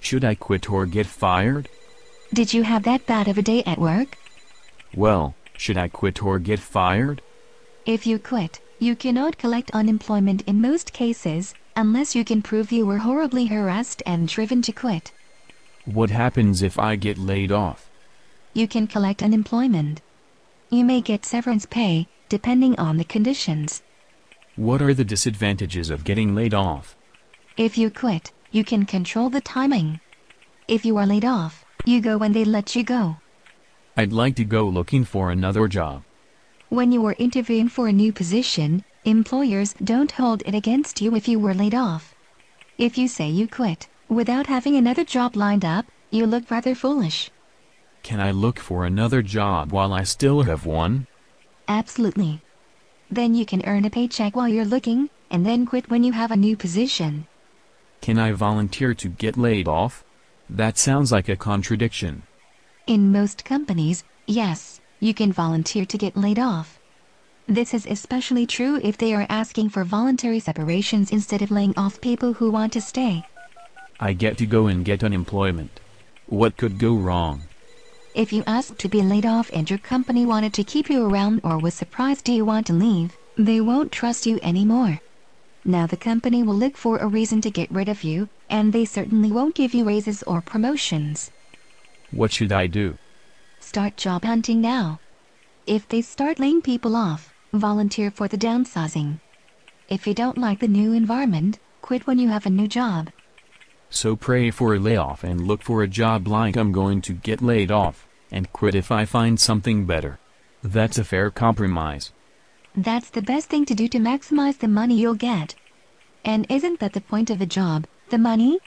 Should I quit or get fired? Did you have that bad of a day at work? Well, should I quit or get fired? If you quit, you cannot collect unemployment in most cases, unless you can prove you were horribly harassed and driven to quit. What happens if I get laid off? You can collect unemployment. You may get severance pay, depending on the conditions. What are the disadvantages of getting laid off? If you quit, you can control the timing. If you are laid off, you go when they let you go. I'd like to go looking for another job. When you are interviewing for a new position, employers don't hold it against you if you were laid off. If you say you quit, without having another job lined up, you look rather foolish. Can I look for another job while I still have one? Absolutely. Then you can earn a paycheck while you're looking, and then quit when you have a new position. Can I volunteer to get laid off? That sounds like a contradiction. In most companies, yes, you can volunteer to get laid off. This is especially true if they are asking for voluntary separations instead of laying off people who want to stay. I get to go and get unemployment. What could go wrong? If you asked to be laid off and your company wanted to keep you around or was surprised you want to leave, they won't trust you anymore. Now the company will look for a reason to get rid of you, and they certainly won't give you raises or promotions. What should I do? Start job hunting now. If they start laying people off, volunteer for the downsizing. If you don't like the new environment, quit when you have a new job. So pray for a layoff and look for a job like I'm going to get laid off, and quit if I find something better. That's a fair compromise. That's the best thing to do to maximize the money you'll get. And isn't that the point of a job, the money?